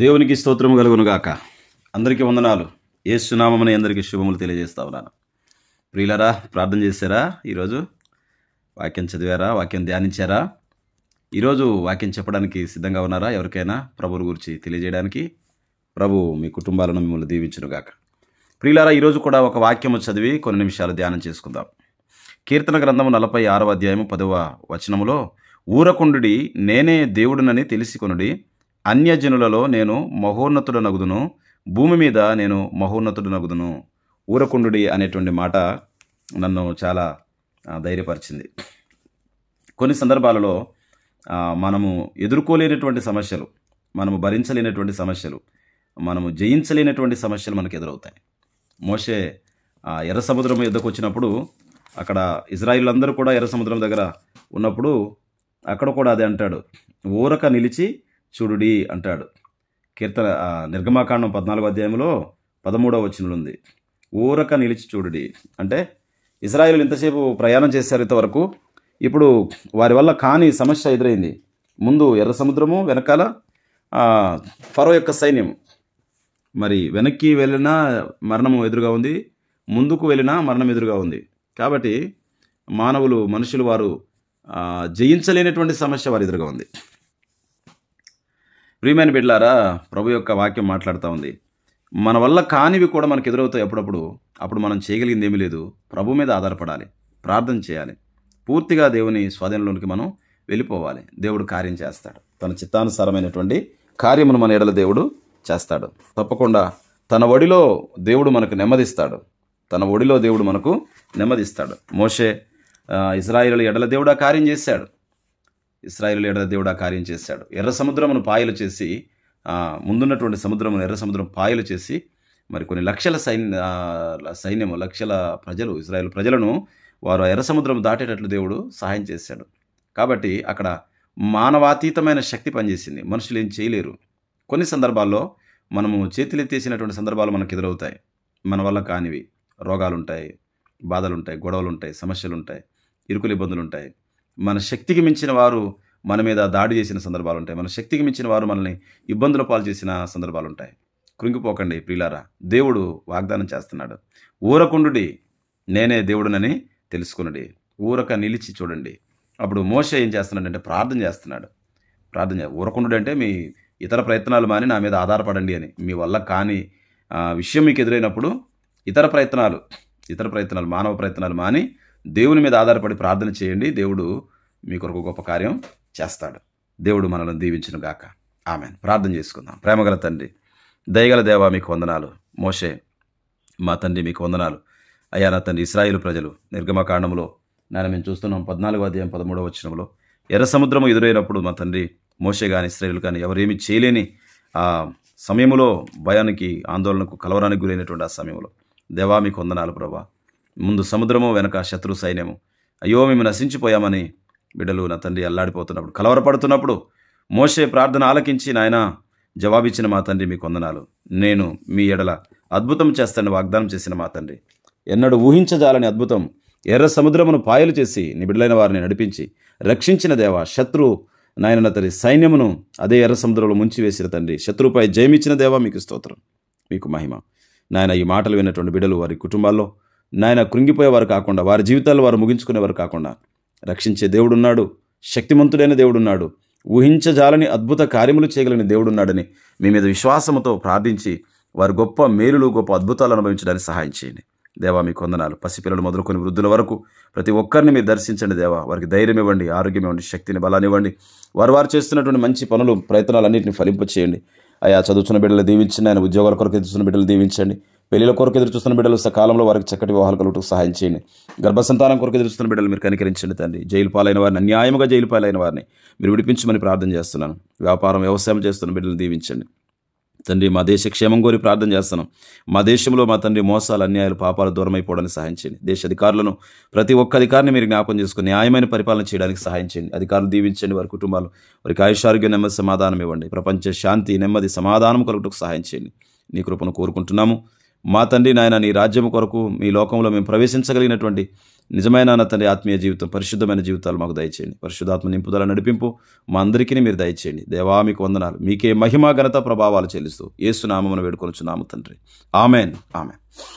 దేవునికి స్తోత్రము కలుగునుగాక అందరికీ వందనాలు ఏ సునామని అందరికీ శుభములు తెలియజేస్తా ఉన్నాను ప్రియులరా ప్రార్థన చేశారా ఈరోజు వాక్యం చదివారా వాక్యం ధ్యానించారా ఈరోజు వాక్యం చెప్పడానికి సిద్ధంగా ఉన్నారా ఎవరికైనా ప్రభువు గురించి తెలియజేయడానికి ప్రభు మీ కుటుంబాలను మిమ్మల్ని దీవించునుగాక ప్రియులారా ఈరోజు కూడా ఒక వాక్యము చదివి కొన్ని నిమిషాలు ధ్యానం చేసుకుందాం కీర్తన గ్రంథము నలభై ఆరవ అధ్యాయము పదవ వచనములో ఊరకుండు నేనే దేవుడునని కొనుడి అన్యజనులలో నేను మహోన్నతుడనగుదును భూమి మీద నేను మహోన్నతుడనగుదును ఊరకుండు అనేటువంటి మాట నన్ను చాలా ధైర్యపరిచింది కొన్ని సందర్భాలలో మనము ఎదుర్కోలేనటువంటి సమస్యలు మనము భరించలేనటువంటి సమస్యలు మనము జయించలేనటువంటి సమస్యలు మనకు ఎదురవుతాయి మోసే ఎర్ర సముద్రం ఎద్దకు వచ్చినప్పుడు అక్కడ ఇజ్రాయిల్ అందరూ కూడా ఎర్ర సముద్రం దగ్గర ఉన్నప్పుడు అక్కడ కూడా అదే అంటాడు ఊరక నిలిచి చూడుడి అంటాడు కీర్తన నిర్గమాకాండం పద్నాలుగో అధ్యాయంలో పదమూడవ వచనంలో ఉంది ఊరక నిలిచి చూడుడి అంటే ఇజ్రాయిల్ ఇంతసేపు ప్రయాణం చేశారు ఇంతవరకు ఇప్పుడు వారి వల్ల కాని సమస్య ఎదురైంది ముందు ఎర్ర సముద్రము వెనకాల ఫరో యొక్క సైన్యం మరి వెనక్కి వెళ్ళినా మరణము ఎదురుగా ఉంది ముందుకు వెళ్ళినా మరణం ఎదురుగా ఉంది కాబట్టి మానవులు మనుషులు వారు జయించలేనటువంటి సమస్య వారు ఎదురుగా ఉంది ప్రియమైన బిడ్లారా ప్రభు యొక్క వాక్యం మాట్లాడుతూ ఉంది మన వల్ల కానివి కూడా మనకు ఎదురవుతాయి అప్పుడప్పుడు అప్పుడు మనం చేయగలిగింది ఏమీ లేదు ప్రభు మీద ఆధారపడాలి ప్రార్థన చేయాలి పూర్తిగా దేవుని స్వాధీనంలోనికి మనం వెళ్ళిపోవాలి దేవుడు కార్యం చేస్తాడు తన చిత్తానుసారమైనటువంటి కార్యమును మన ఎడల దేవుడు చేస్తాడు తప్పకుండా తన ఒడిలో దేవుడు మనకు నెమ్మదిస్తాడు తన ఒడిలో దేవుడు మనకు నెమ్మదిస్తాడు మోషే ఇజ్రాయిల్ ఎడల దేవుడు ఆ కార్యం చేశాడు ఇస్రాయిల్ ఎడల దేవుడు ఆ కార్యం చేశాడు ఎర్ర సముద్రమును పాయలు చేసి ముందున్నటువంటి సముద్రమును ఎర్ర సముద్రం పాయలు చేసి మరి కొన్ని లక్షల సైన్య సైన్యము లక్షల ప్రజలు ఇజ్రాయెల్ ప్రజలను వారు ఎర్ర సముద్రం దాటేటట్లు దేవుడు సహాయం చేశాడు కాబట్టి అక్కడ మానవాతీతమైన శక్తి పనిచేసింది మనుషులు ఏం చేయలేరు కొన్ని సందర్భాల్లో మనము చేతులెత్తేసినటువంటి సందర్భాలు మనకు ఎదురవుతాయి మన వల్ల కానివి రోగాలుంటాయి బాధలుంటాయి గొడవలుంటాయి సమస్యలుంటాయి ఇరుకులు ఇబ్బందులుంటాయి మన శక్తికి మించిన వారు మన మీద దాడి చేసిన సందర్భాలు ఉంటాయి మన శక్తికి మించిన వారు మనల్ని ఇబ్బందుల పాలు చేసిన సందర్భాలు ఉంటాయి కృంగిపోకండి ప్రియులారా దేవుడు వాగ్దానం చేస్తున్నాడు ఊరకుండుడి నేనే దేవుడునని తెలుసుకునడి ఊరక నిలిచి చూడండి అప్పుడు మోస ఏం చేస్తున్నాడంటే ప్రార్థన చేస్తున్నాడు ప్రార్థన ఊరకుండు అంటే మీ ఇతర ప్రయత్నాలు మాని నా మీద ఆధారపడండి అని మీ వల్ల కాని విషయం మీకు ఎదురైనప్పుడు ఇతర ప్రయత్నాలు ఇతర ప్రయత్నాలు మానవ ప్రయత్నాలు మాని దేవుని మీద ఆధారపడి ప్రార్థన చేయండి దేవుడు మీ కొరకు గొప్ప కార్యం చేస్తాడు దేవుడు మనల్ని దీవించును గాక ఆమె ప్రార్థన చేసుకుందాం ప్రేమగల తండ్రి దయగల దేవా మీకు వందనాలు మోషే మా తండ్రి మీకు వందనాలు అయ్యా నా తండ్రి ఇస్రాయిల్ ప్రజలు నిర్గమకాండంలో నేను మేము చూస్తున్నాం పద్నాలుగో అధ్యాయం పదమూడవ వచ్చినంలో ఎర్ర సముద్రము ఎదురైనప్పుడు మా తండ్రి మోషే కానీ ఇస్రాయిల్ కానీ ఎవరేమి చేయలేని ఆ సమయంలో భయానికి ఆందోళనకు కలవరానికి గురైనటువంటి ఆ సమయంలో దేవా మీకు వందనాలు ప్రభా ముందు సముద్రము వెనక శత్రు సైన్యము అయ్యో మేము నశించిపోయామని బిడ్డలు నా తండ్రి అల్లాడిపోతున్నప్పుడు కలవరపడుతున్నప్పుడు మోసే ప్రార్థన ఆలకించి నాయన జవాబిచ్చిన మా తండ్రి మీ కొందనాలు నేను మీ ఎడల అద్భుతం చేస్తాను వాగ్దానం చేసిన మా తండ్రి ఎన్నడూ ఊహించజాలని అద్భుతం ఎర్ర సముద్రమును పాయలు చేసి నీ బిడ్డలైన వారిని నడిపించి రక్షించిన దేవ శత్రు నాయన తండ్రి సైన్యమును అదే ఎర్ర సముద్రంలో ముంచి వేసిన తండ్రి శత్రువుపై జయమిచ్చిన దేవ మీకు స్తోత్రం మీకు మహిమ నాయన ఈ మాటలు విన్నటువంటి బిడ్డలు వారి కుటుంబాల్లో నాయన కృంగిపోయేవారు కాకుండా వారి జీవితాలు వారు ముగించుకునేవారు కాకుండా రక్షించే దేవుడున్నాడు శక్తిమంతుడైన దేవుడున్నాడు ఊహించజాలని అద్భుత కార్యములు చేయగలిగిన దేవుడున్నాడని మీ మీద విశ్వాసంతో ప్రార్థించి వారు గొప్ప మేలులు గొప్ప అద్భుతాలు అనుభవించడానికి సహాయం చేయండి దేవా మీ కొందనాలు పసిపిల్లలు మొదలుకొని వృద్ధుల వరకు ప్రతి ఒక్కరిని మీరు దర్శించండి దేవా వారికి ధైర్యం ఇవ్వండి ఆరోగ్యం ఇవ్వండి శక్తిని బలాన్ని ఇవ్వండి వారు వారు చేస్తున్నటువంటి మంచి పనులు ప్రయత్నాలన్నింటినీ ఫలింపచేయండి అయా చదువుతున్న బిడ్డలు దీవించండి ఆయన ఉద్యోగాల కొరకు ఎదుగుతున్న బిడ్డలు దీవించండి పెళ్లిలో కొరకు ఎదురు చూస్తున్న బిడ్డలు సకాలంలో వారికి చక్కటి వివాహాలు కలుగుటకు సహాయం చేయండి గర్భసంతానం కొరకు ఎదురు చూస్తున్న బిడ్డలు మీరు కనికరించండి తండ్రి జైలు పాలైన వారిని అన్యాయంగా జైలు పాలైన వారిని మీరు విడిపించమని ప్రార్థన చేస్తున్నాను వ్యాపారం వ్యవసాయం చేస్తున్న బిడ్డలు దీవించండి తండ్రి మా దేశ క్షేమం కోరి ప్రార్థన చేస్తున్నాం మా దేశంలో మా తండ్రి మోసాలు అన్యాయాలు పాపాలు దూరం అయిపోవడానికి సహాయం చేయండి దేశ అధికారులను ప్రతి ఒక్క అధికారిని మీరు జ్ఞాపం చేసుకుని న్యాయమైన పరిపాలన చేయడానికి సహాయం చేయండి అధికారులు దీవించండి వారి కుటుంబాలు వారికి ఆయుషారోగ్యం నెమ్మది సమాధానం ఇవ్వండి ప్రపంచ శాంతి నెమ్మది సమాధానం కలుగుటకు సహాయం చేయండి నీ కృపను కోరుకుంటున్నాము మా తండ్రి నాయన నీ రాజ్యం కొరకు మీ లోకంలో మేము ప్రవేశించగలిగినటువంటి నిజమైన నా తండ్రి ఆత్మీయ జీవితం పరిశుద్ధమైన జీవితాలు మాకు దయచేయండి పరిశుద్ధాత్మ నింపుదల నడిపింపు మా అందరికీ మీరు దయచేయండి దేవా మీకు వందనాలు మీకే మహిమా ఘనత ప్రభావాలు చెల్లిస్తూ ఏసునామను వేడుకొనుచున్నాము తండ్రి ఆమెన్ ఆమెన్